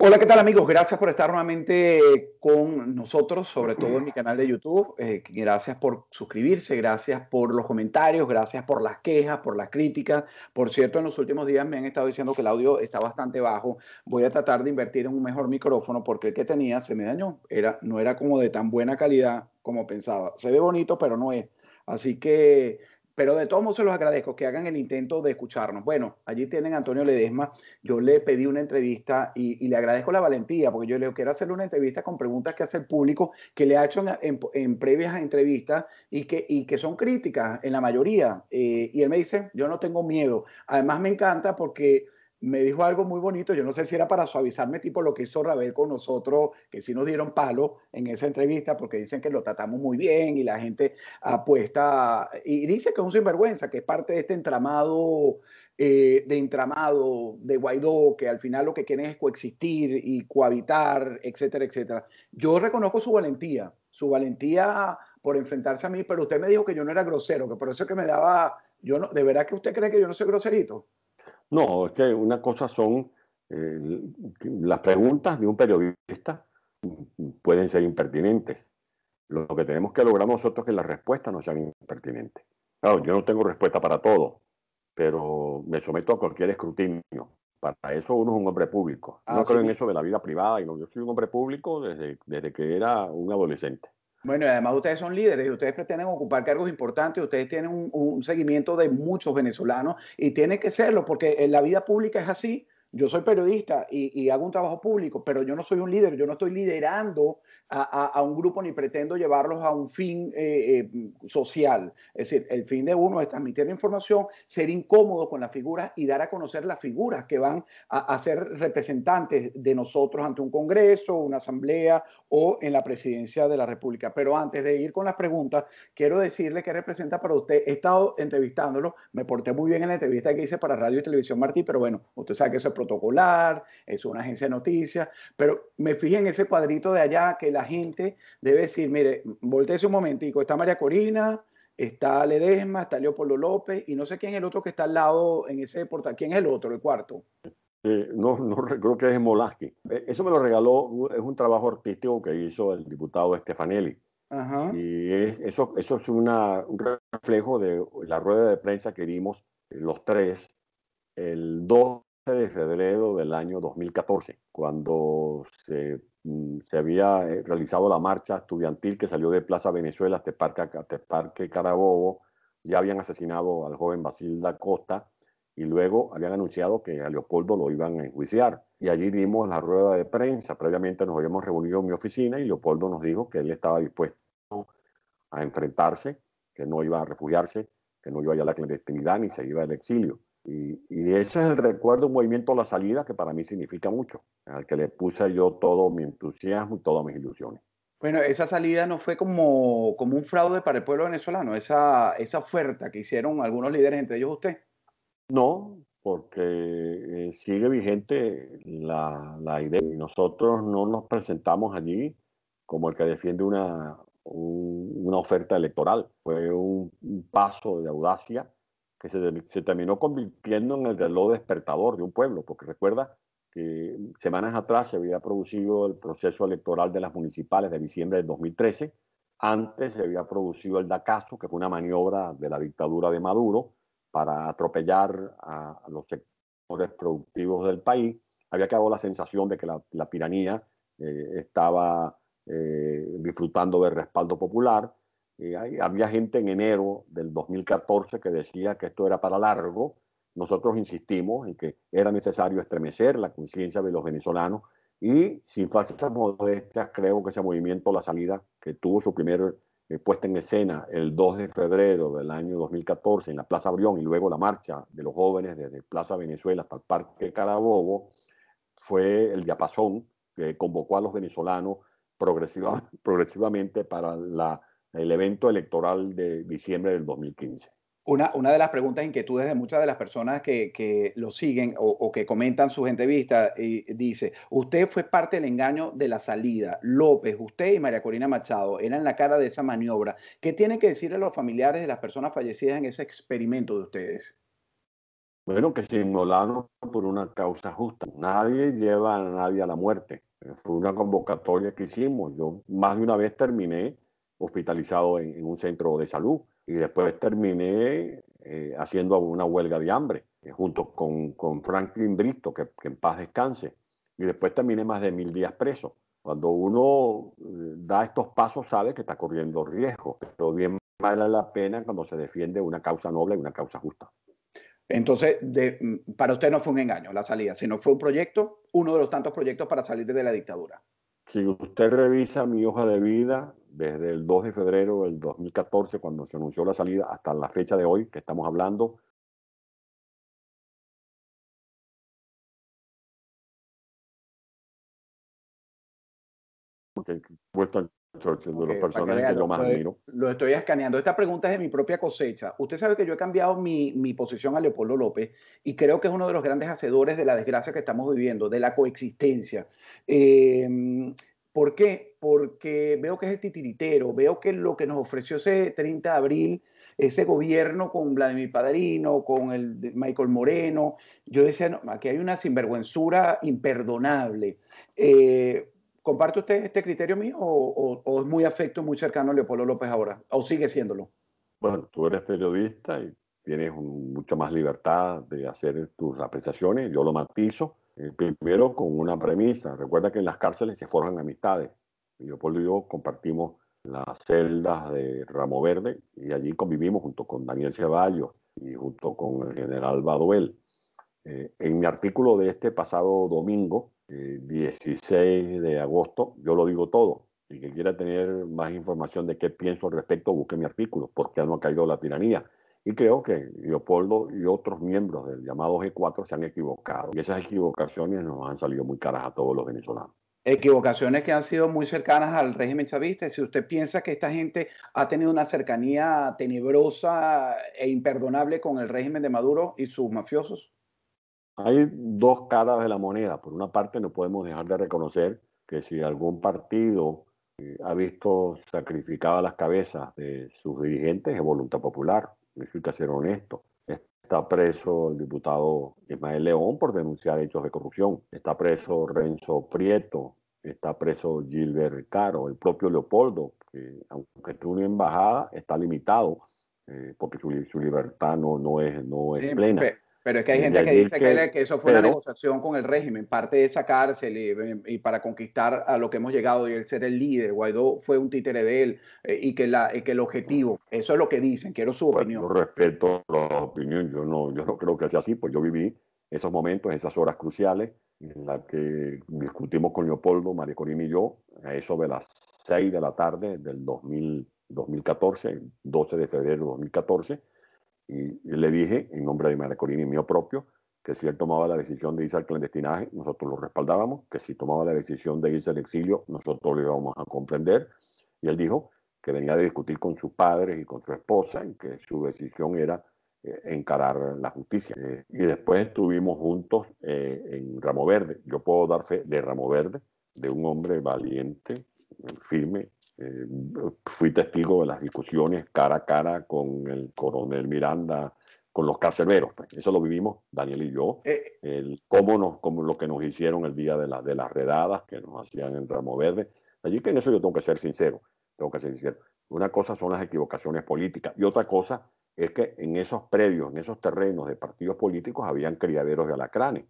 Hola, ¿qué tal amigos? Gracias por estar nuevamente con nosotros, sobre todo en mi canal de YouTube. Eh, gracias por suscribirse, gracias por los comentarios, gracias por las quejas, por las críticas. Por cierto, en los últimos días me han estado diciendo que el audio está bastante bajo. Voy a tratar de invertir en un mejor micrófono porque el que tenía se me dañó. Era, no era como de tan buena calidad como pensaba. Se ve bonito, pero no es. Así que pero de todos modos se los agradezco que hagan el intento de escucharnos. Bueno, allí tienen a Antonio Ledesma. Yo le pedí una entrevista y, le agradezco la valentía porque yo le quiero hacer una entrevista con preguntas que hace el público, que le ha hecho en, en, previas entrevistas y que, que son críticas en la mayoría. Eh, y él me dice, yo no tengo miedo. Además me encanta porque me dijo algo muy bonito, yo no sé si era para suavizarme tipo lo que hizo Rabel con nosotros, que sí nos dieron palo en esa entrevista porque dicen que lo tratamos muy bien y la gente apuesta y dice que es un sinvergüenza, que es parte de este entramado, eh, de entramado de Guaidó, que al final lo que quieren es coexistir y cohabitar, etcétera, etcétera. Yo reconozco su valentía, su valentía por enfrentarse a mí, pero usted me dijo que yo no era grosero, que por eso es que me daba, yo no, de verdad que usted cree que yo no soy groserito. No, es que una cosa son eh, las preguntas de un periodista pueden ser impertinentes. Lo que tenemos que lograr nosotros es que las respuestas no sean impertinentes. Claro, yo no tengo respuesta para todo, pero me someto a cualquier escrutinio. Para eso uno es un hombre público. no ah, creo en eso de la vida privada, yo soy un hombre público desde, desde que era un adolescente. Bueno, y además ustedes son líderes y ustedes pretenden ocupar cargos importantes, ustedes tienen un, seguimiento de muchos venezolanos y tiene que serlo porque en la vida pública es así. Yo soy periodista y, hago un trabajo público, pero yo no soy un líder, yo no estoy liderando a, un grupo ni pretendo llevarlos a un fin eh, eh, social. Es decir, el fin de uno es transmitir la información, ser incómodo con las figuras y dar a conocer las figuras que van a, ser representantes de nosotros ante un Congreso, una asamblea o en la presidencia de la República. Pero antes de ir con las preguntas, quiero decirle que representa para usted. He estado entrevistándolo, me porté muy bien en la entrevista que hice para Radio y Televisión Martí, pero bueno, usted sabe que eso es protocolar, es una agencia de noticias, pero me fijé en ese cuadrito de allá que la gente debe decir, mire, volteese un momentico, está María Corina, está Ledesma, está Leopoldo López y no sé quién es el otro que está al lado en ese portal. ¿Quién es el otro, el cuarto? Eh, no, no creo que es Molaski. Eh, eso me lo regaló, es un trabajo artístico que hizo el diputado Stefanelli. Y eso, eso es un reflejo de la rueda de prensa que dimos eh, los tres el 2 de febrero del año 2014, cuando se, mm, se, había eh, realizado la marcha estudiantil que salió de Plaza Venezuela hasta el Parque, Carabobo, ya habían asesinado al joven da Costa y luego habían anunciado que a Leopoldo lo iban a enjuiciar. Y allí dimos la rueda de prensa, previamente nos habíamos reunido en mi oficina y Leopoldo nos dijo que él estaba dispuesto a enfrentarse, que no iba a refugiarse, que no iba a, a la clandestinidad ni se iba al exilio. Y, ese es el recuerdo, un movimiento a la salida que para mí significa mucho, al que le puse yo todo mi entusiasmo y todas mis ilusiones. Bueno, esa salida no fue como, como un fraude para el pueblo venezolano, esa, esa oferta que hicieron algunos líderes, entre ellos usted. No, porque eh, sigue vigente la, la idea. Nosotros no nos presentamos allí como el que defiende una, una oferta electoral. Fue un paso de audacia que se, terminó convirtiendo en el reloj despertador de un pueblo, porque recuerda que semanas atrás se había producido el proceso electoral de las municipales de diciembre del 2013, antes se había producido el DACASO, que fue una maniobra de la dictadura de Maduro para atropellar a, los sectores productivos del país, había quedado la sensación de que la, piranía eh, estaba eh, disfrutando del respaldo popular, eh, había gente en enero del 2014 que decía que esto era para largo. Nosotros insistimos en que era necesario estremecer la conciencia de los venezolanos y sin falsas modestias creo que ese movimiento, la salida que tuvo su primer eh, puesta en escena el 2 de febrero del año 2014 en la Plaza Abrión y luego la marcha de los jóvenes desde Plaza Venezuela hasta el Parque Carabobo, fue el diapasón que convocó a los venezolanos progresiva, progresivamente para la el evento electoral de diciembre del 2015. Una, una, de las preguntas e inquietudes de muchas de las personas que, que lo siguen o, que comentan sus entrevistas y eh, dice, usted fue parte del engaño de la salida. López, usted y María Corina Machado eran la cara de esa maniobra. ¿Qué tienen que decir a los familiares de las personas fallecidas en ese experimento de ustedes? Bueno, que se inmolaron por una causa justa. Nadie lleva a nadie a la muerte. Fue una convocatoria que hicimos. Yo más de una vez terminé hospitalizado en, un centro de salud y después terminé eh, haciendo una huelga de hambre eh, junto con, Franklin Brito... que, en paz descanse, y después terminé más de mil días preso. Cuando uno eh, da estos pasos sabe que está corriendo riesgo, pero bien vale la pena cuando se defiende una causa noble y una causa justa. Entonces, mm, para usted no fue un engaño la salida, sino fue un proyecto, uno de los tantos proyectos para salir de la dictadura. Si usted revisa mi hoja de vida, desde el 2 de febrero del 2014, cuando se anunció la salida, hasta la fecha de hoy que estamos hablando, más Lo estoy escaneando. Esta pregunta es de mi propia cosecha. Usted sabe que yo he cambiado mi, posición a Leopoldo López y creo que es uno de los grandes hacedores de la desgracia que estamos viviendo, de la coexistencia. Eh, ¿Por qué? Porque veo que es titiritero, veo que lo que nos ofreció ese 30 de abril, ese gobierno con Vladimir Padrino, con el Michael Moreno, yo decía, que aquí hay una sinvergüenzura imperdonable. Eh, ¿Comparte usted este criterio mío o, es muy afecto, muy cercano a Leopoldo López ahora? ¿O sigue siéndolo? Bueno, tú eres periodista y tienes mucha más libertad de hacer tus apreciaciones, yo lo matizo eh, primero con una premisa. Recuerda que en las cárceles se forjan amistades. yo y yo compartimos las celdas de Ramo Verde y allí convivimos junto con Daniel Ceballos y junto con el general Baduel. Eh, en mi artículo de este pasado domingo, 16 eh, de agosto, yo lo digo todo. Y que quiera tener más información de qué pienso al respecto, busque mi artículo, porque no ha caído la tiranía. Y creo que Leopoldo y otros miembros del llamado G4 se han equivocado. Y esas equivocaciones nos han salido muy caras a todos los venezolanos. Equivocaciones que han sido muy cercanas al régimen chavista. Si usted piensa que esta gente ha tenido una cercanía tenebrosa e imperdonable con el régimen de Maduro y sus mafiosos. Hay dos caras de la moneda. Por una parte, no podemos dejar de reconocer que si algún partido eh, ha visto sacrificadas las cabezas de sus dirigentes, es voluntad popular hay que ser honesto. Está preso el diputado Ismael León por denunciar hechos de corrupción. Está preso Renzo Prieto. Está preso Gilbert Caro, el propio Leopoldo, que aunque esté una embajada, está limitado eh, porque su, su, libertad no, no es, no es plena. Pero es que hay gente que dice que, eso fue una negociación con el régimen, parte de esa cárcel y, para conquistar a lo que hemos llegado y él ser el líder. Guaidó fue un títere de él eh, y, que la, que el objetivo, eso es lo que dicen, quiero su pues, opinión. Yo respeto la opinión, yo no, yo no creo que sea así, pues yo viví esos momentos, esas horas cruciales en las que discutimos con Leopoldo, María Corina y yo, a eso de las 6 de la tarde del 2000, 2014, 12 de febrero de 2014 y le dije, en nombre de Maracolini y mío propio, que si él tomaba la decisión de irse al clandestinaje, nosotros lo respaldábamos, que si tomaba la decisión de irse al exilio, nosotros lo íbamos a comprender. Y él dijo que venía de discutir con sus padres y con su esposa en que su decisión era eh, encarar la justicia. Eh, y después estuvimos juntos eh, en Ramo Verde. Yo puedo dar fe de Ramo Verde, de un hombre valiente, firme, fui testigo de las discusiones cara a cara con el coronel Miranda, con los carceleros. Pues, eso lo vivimos Daniel y yo. Eh, el, cómo nos, como lo que nos hicieron el día de, las redadas que nos hacían en Ramo Verde. Allí que en eso yo tengo que ser sincero. Tengo que ser sincero. Una cosa son las equivocaciones políticas y otra cosa es que en esos previos, en esos terrenos de partidos políticos habían criaderos de alacranes,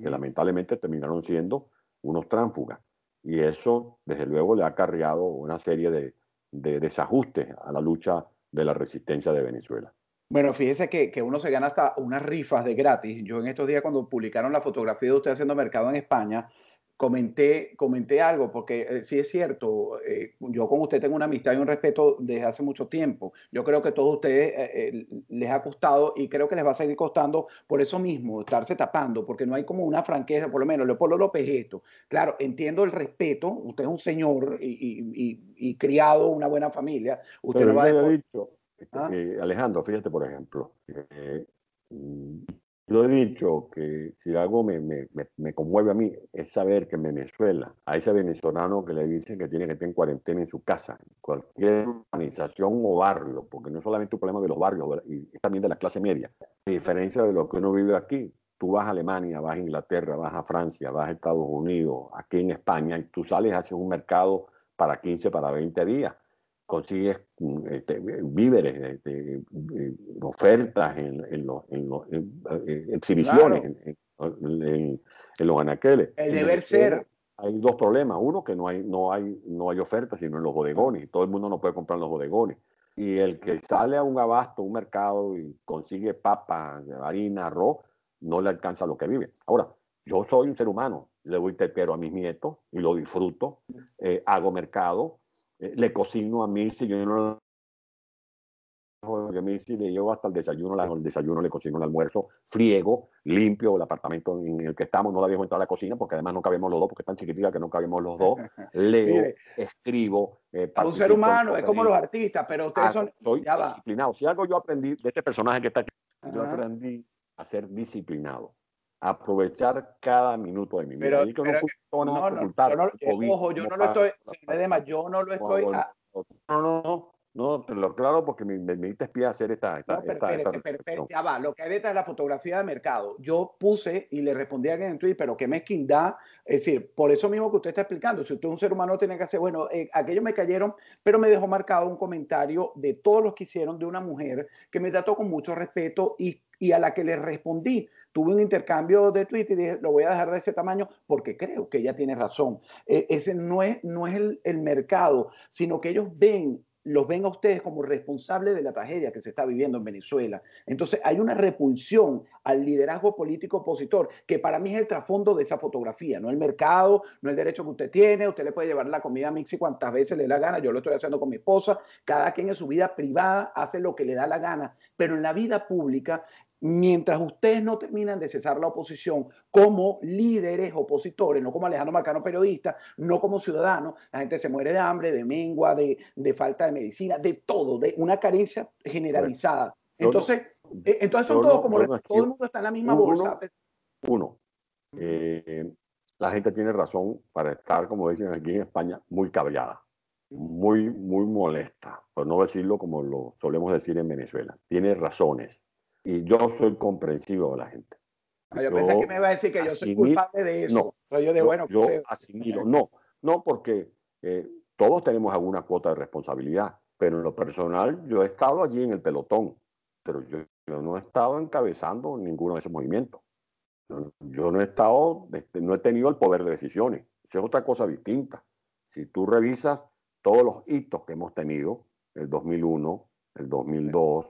que lamentablemente terminaron siendo unos tránfugas y eso, desde luego, le ha acarreado una serie de, desajustes a la lucha de la resistencia de Venezuela. Bueno, fíjese que, que, uno se gana hasta unas rifas de gratis. Yo en estos días cuando publicaron la fotografía de usted haciendo mercado en España, comenté, comenté algo, porque eh, sí es cierto, eh, yo con usted tengo una amistad y un respeto desde hace mucho tiempo. Yo creo que a todos ustedes eh, les ha costado y creo que les va a seguir costando por eso mismo, estarse tapando, porque no hay como una franqueza, por lo menos Leopoldo López esto. Claro, entiendo el respeto, usted es un señor y, y, criado una buena familia. Usted Pero no va a... Dicho, este, ¿Ah? Alejandro, fíjate, por ejemplo, mm, lo he dicho que si algo me, conmueve a mí es saber que en Venezuela, a ese venezolano que le dicen que tiene que estar en cuarentena en su casa, cualquier organización o barrio, porque no es solamente un problema de los barrios, es también de la clase media, a diferencia de lo que uno vive aquí. Tú vas a Alemania, vas a Inglaterra, vas a Francia, vas a Estados Unidos, aquí en España, y tú sales, hacia un mercado para 15, para 20 días consigues mm, este, eh, víveres, ofertas en, los, en, eh, exhibiciones, en, los anaqueles. El deber ser. Hay dos problemas. Uno, que no hay, no hay, no hay ofertas, sino en los bodegones. Todo el mundo no puede comprar los bodegones. Y el que sale a un abasto, un mercado y consigue papa, harina, arroz, no le alcanza lo que vive. Ahora, yo soy un ser humano, le doy tepero a mis nietos y lo disfruto, mm. eh, hago mercado, eh, le cocino a Mirce, yo no le llevo hasta el desayuno, el desayuno le cocino el almuerzo, friego, limpio el apartamento en el que estamos, no la dejo entrar a la cocina porque además no cabemos los dos, porque es tan chiquitita que no cabemos los dos, leo, escribo. Eh, un ser humano, es como los artistas, pero ustedes ah, son... disciplinados. disciplinado, si algo yo aprendí de este personaje que está aquí, yo aprendí a ser disciplinado aprovechar cada minuto de mi vida. Pero, no, no, no, ojo, yo no lo estoy, de más, yo no lo estoy. no, no, no. No, lo claro porque me, me, a espía hacer esta. esta, no, pero, ya ah, va, lo que hay detrás es la fotografía de mercado. Yo puse y le respondí a alguien en Twitter, pero qué mezquindad. Es decir, por eso mismo que usted está explicando, si usted es un ser humano, tiene que hacer, bueno, eh, aquellos me cayeron, pero me dejó marcado un comentario de todos los que hicieron de una mujer que me trató con mucho respeto y, y a la que le respondí tuve un intercambio de Twitter y dije, lo voy a dejar de ese tamaño porque creo que ella tiene razón. E, ese no es, no es el, el mercado, sino que ellos ven los ven a ustedes como responsables de la tragedia que se está viviendo en Venezuela. Entonces hay una repulsión al liderazgo político opositor, que para mí es el trasfondo de esa fotografía, no el mercado, no el derecho que usted tiene, usted le puede llevar la comida a Mixi cuantas veces le da la gana, yo lo estoy haciendo con mi esposa, cada quien en su vida privada hace lo que le da la gana, pero en la vida pública mientras ustedes no terminan de cesar la oposición como líderes opositores, no como Alejandro Marcano periodista, no como ciudadano, la gente se muere de hambre, de mengua, de, falta de medicina, de todo, de una carencia generalizada. entonces, eh, entonces son todos como todo el mundo está en la misma bolsa. Uno, eh, la gente tiene razón para estar, como dicen aquí en España, muy cabreada, muy, muy molesta, por no decirlo como lo solemos decir en Venezuela. Tiene razones y yo soy comprensivo de la gente. Ah, yo, pensé que me iba a decir que yo soy culpable de eso. No, No, porque eh, todos tenemos alguna cuota de responsabilidad, pero en lo personal yo he estado allí en el pelotón, pero yo, no he estado encabezando ninguno de esos movimientos. Yo no he estado, este, no he tenido el poder de decisiones. Eso es otra cosa distinta. Si tú revisas todos los hitos que hemos tenido, el 2001, el 2002,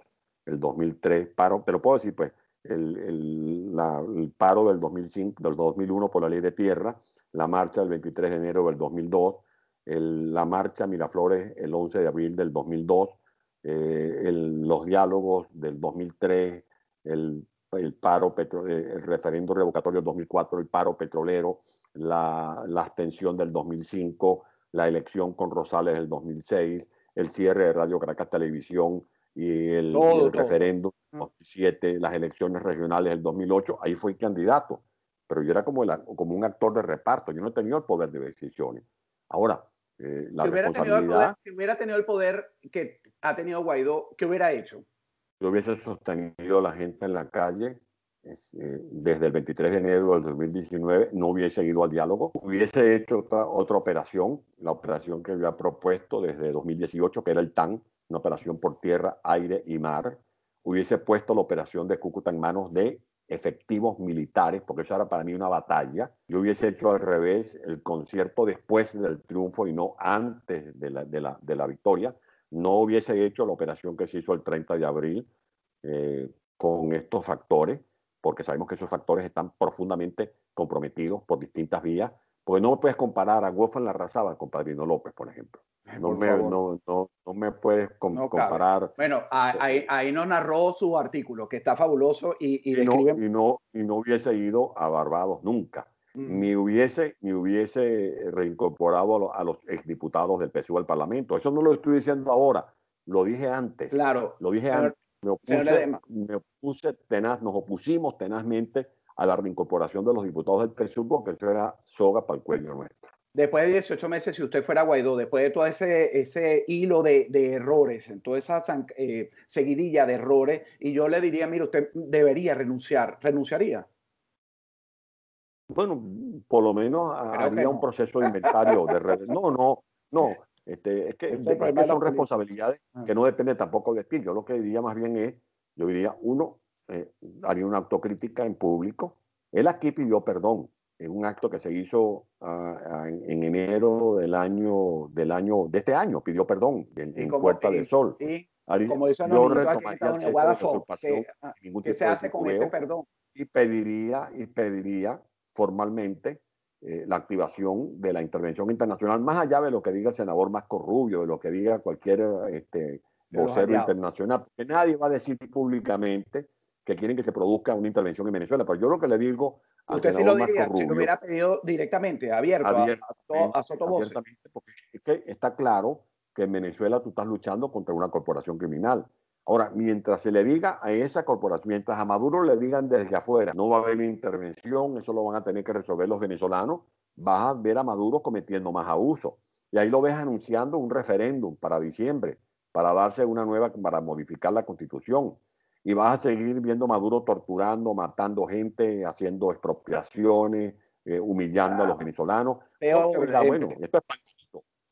el 2003, paro, pero puedo decir, pues, el, el, paro del, 2005, del 2001 por la ley de tierra, la marcha del 23 de enero del 2002, el, la marcha Miraflores el 11 de abril del 2002, eh, los diálogos del 2003, el, paro eh, el referendo revocatorio del 2004, el paro petrolero, la, la abstención del 2005, la elección con Rosales del 2006, el cierre de Radio Caracas Televisión, y el, referéndum 2007, las elecciones regionales del 2008, ahí fui candidato, pero yo era como, como un actor de reparto, yo no tenía el poder de decisiones. Ahora, eh, la si hubiera, tenido el poder, si hubiera tenido el poder que ha tenido Guaidó, ¿qué hubiera hecho? Yo hubiese sostenido a la gente en la calle eh, desde el 23 de enero del 2019, no hubiese ido al diálogo, hubiese hecho otra, otra operación, la operación que había propuesto desde 2018, que era el TAN, una operación por tierra, aire y mar, hubiese puesto la operación de Cúcuta en manos de efectivos militares, porque eso era para mí una batalla. Yo hubiese hecho al revés el concierto después del triunfo y no antes de la, victoria. No hubiese hecho la operación que se hizo el 30 de abril eh, con estos factores, porque sabemos que esos factores están profundamente comprometidos por distintas vías, porque no puedes comparar a la Larrazábal con Padrino López, por ejemplo. No me, puedes comparar. Bueno, eh, ahí, ahí nos narró su artículo, que está fabuloso y, y, no, hubiese ido a Barbados nunca, mm. ni, hubiese, ni hubiese eh, reincorporado a los, exdiputados del PSU al Parlamento. Eso no lo estoy diciendo ahora, lo dije antes. Claro. Lo dije antes. Me opuse, me tenaz, nos opusimos tenazmente a la reincorporación de los diputados del PSU porque eso era soga para el cuello nuestro después de 18 meses, si usted fuera Guaidó, después de todo ese, ese hilo de, errores, en toda esa eh, seguidilla de errores, y yo le diría, mire, usted debería renunciar, ¿renunciaría? Bueno, por lo menos habría un proceso de inventario de No, no, no. Este, es que, son responsabilidades ah. que no depende tampoco de Spin. Yo lo que diría más bien es, yo diría, uno, eh, haría una autocrítica en público. Él aquí pidió perdón eh, un acto que se hizo ah, ah, en, enero del año, del año, de este año, pidió perdón en, Puerta del Sol. Y, como yo retomaría el ¿Qué ah, se hace con ese perdón? Y pediría, y pediría formalmente eh, la activación de la intervención internacional, más allá de lo que diga el senador más Rubio, de lo que diga cualquier este, vocero internacional, porque nadie va a decir públicamente que quieren que se produzca una intervención en Venezuela. Pero yo lo que le digo Usted sí lo diría, si lo hubiera pedido directamente, abierto, a, a, que está claro que en Venezuela tú estás luchando contra una corporación criminal. Ahora, mientras se le diga a esa corporación, mientras a Maduro le digan desde afuera, no va a haber intervención, eso lo van a tener que resolver los venezolanos, vas a ver a Maduro cometiendo más abuso. Y ahí lo ves anunciando un referéndum para diciembre, para darse una nueva, para modificar la constitución y vas a seguir viendo Maduro torturando, matando gente, haciendo expropiaciones, eh, humillando a los venezolanos. Pero bueno, esto es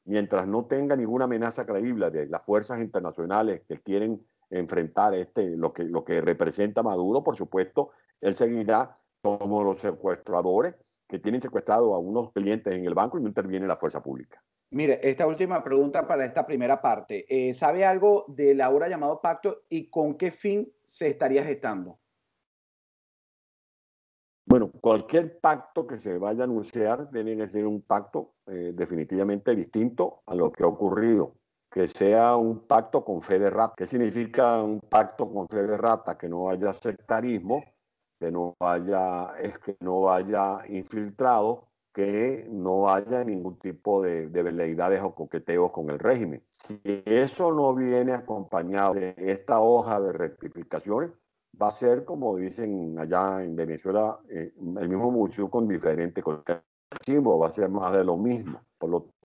Mientras no tenga ninguna amenaza creíble de las fuerzas internacionales que quieren enfrentar este, lo, que, lo que representa Maduro, por supuesto, él seguirá como los secuestradores que tienen secuestrado a unos clientes en el banco y no interviene la fuerza pública. Mire, esta última pregunta para esta primera parte. Eh, ¿Sabe algo del ahora llamado pacto y con qué fin se estaría gestando? Bueno, cualquier pacto que se vaya a anunciar tiene que ser un pacto eh, definitivamente distinto a lo que ha ocurrido. Que sea un pacto con fe de rata. ¿Qué significa un pacto con fe de rata? Que no haya sectarismo, que no haya, es que no vaya infiltrado, que no haya ningún tipo de, de veleidades o coqueteos con el régimen. Si eso no viene acompañado de esta hoja de rectificaciones, va a ser, como dicen allá en Venezuela, eh, el mismo mucho con diferente colectivo, va a ser más de lo mismo. Por lo